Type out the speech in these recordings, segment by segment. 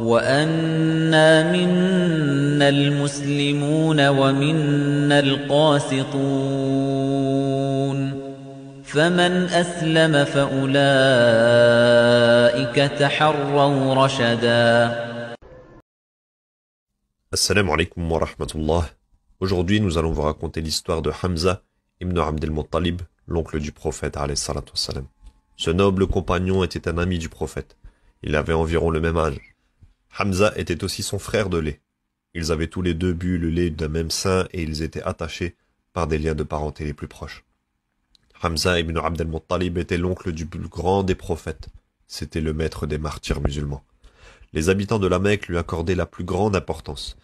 وَأَنَّا مِنَّا الْمُسْلِمُونَ وَمِنَّا الْقَاسِطُونَ فَمَنْ أَسْلَمَ فَأُولَئِكَ تَحَرَّوْا رَشَدًا السلام عليكم ورحمة الله Aujourd'hui, nous allons vous raconter l'histoire de Hamza ibn Abd al-Muttalib, l'oncle du prophète Ce noble compagnon était un ami du prophète. Il avait environ le même âge. Hamza était aussi son frère de lait. Ils avaient tous les deux bu le lait d'un même sein et ils étaient attachés par des liens de parenté les plus proches. Hamza ibn Abd muttalib était l'oncle du plus grand des prophètes. C'était le maître des martyrs musulmans. Les habitants de la Mecque lui accordaient la plus grande importance.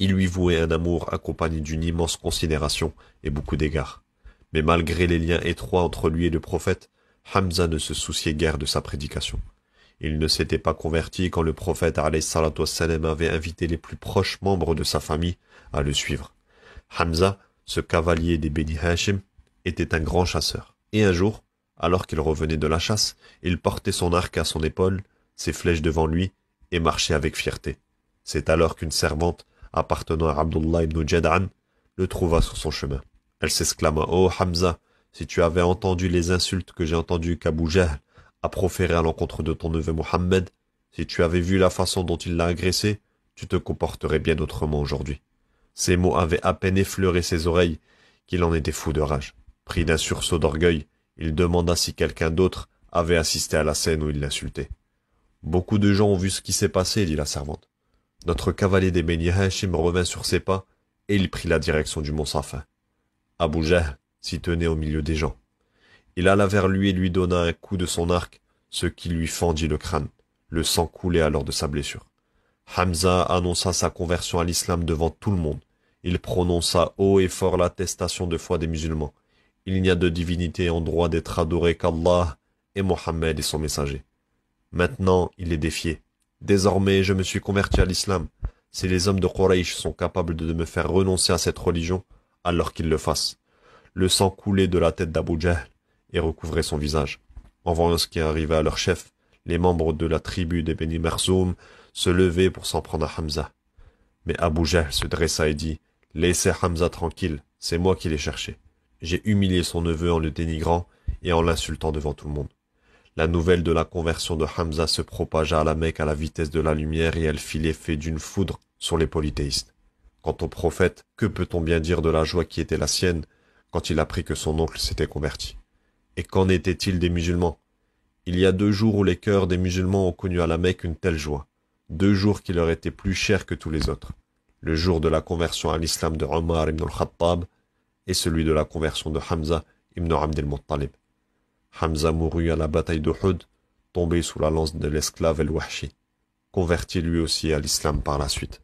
Ils lui vouaient un amour accompagné d'une immense considération et beaucoup d'égards. Mais malgré les liens étroits entre lui et le prophète, Hamza ne se souciait guère de sa prédication. Il ne s'était pas converti quand le prophète avait invité les plus proches membres de sa famille à le suivre. Hamza, ce cavalier des Beni Hashim, était un grand chasseur. Et un jour, alors qu'il revenait de la chasse, il portait son arc à son épaule, ses flèches devant lui, et marchait avec fierté. C'est alors qu'une servante, appartenant à Abdullah ibn Jad'an, le trouva sur son chemin. Elle s'exclama « Oh Hamza, si tu avais entendu les insultes que j'ai entendues qu'Abu Jahl « À proféré à l'encontre de ton neveu Mohammed, si tu avais vu la façon dont il l'a agressé, tu te comporterais bien autrement aujourd'hui. Ces mots avaient à peine effleuré ses oreilles qu'il en était fou de rage. Pris d'un sursaut d'orgueil, il demanda si quelqu'un d'autre avait assisté à la scène où il l'insultait. Beaucoup de gens ont vu ce qui s'est passé, dit la servante. Notre cavalier des Beni revint sur ses pas et il prit la direction du mont Safin. Abu s'y tenait au milieu des gens. Il alla vers lui et lui donna un coup de son arc, ce qui lui fendit le crâne. Le sang coulait alors de sa blessure. Hamza annonça sa conversion à l'islam devant tout le monde. Il prononça haut et fort l'attestation de foi des musulmans. Il n'y a de divinité en droit d'être adoré qu'Allah et Mohammed et son messager. Maintenant, il est défié. Désormais, je me suis converti à l'islam. Si les hommes de Quraysh sont capables de me faire renoncer à cette religion, alors qu'ils le fassent. Le sang coulait de la tête d'Abu Jahl et recouvrait son visage. En voyant ce qui arrivait à leur chef, les membres de la tribu des Beni Marzoum se levaient pour s'en prendre à Hamza. Mais Abou Jahl se dressa et dit « Laissez Hamza tranquille, c'est moi qui l'ai cherché. J'ai humilié son neveu en le dénigrant et en l'insultant devant tout le monde. » La nouvelle de la conversion de Hamza se propagea à la Mecque à la vitesse de la lumière et elle fit l'effet d'une foudre sur les polythéistes. Quant au prophète, que peut-on bien dire de la joie qui était la sienne quand il apprit que son oncle s'était converti et qu'en était-il des musulmans Il y a deux jours où les cœurs des musulmans ont connu à la Mecque une telle joie, deux jours qui leur étaient plus chers que tous les autres, le jour de la conversion à l'islam de Omar ibn al-Khattab et celui de la conversion de Hamza ibn Abd al-Muttalib. Hamza mourut à la bataille de Hud, tombé sous la lance de l'esclave El-Wahshi, converti lui aussi à l'islam par la suite.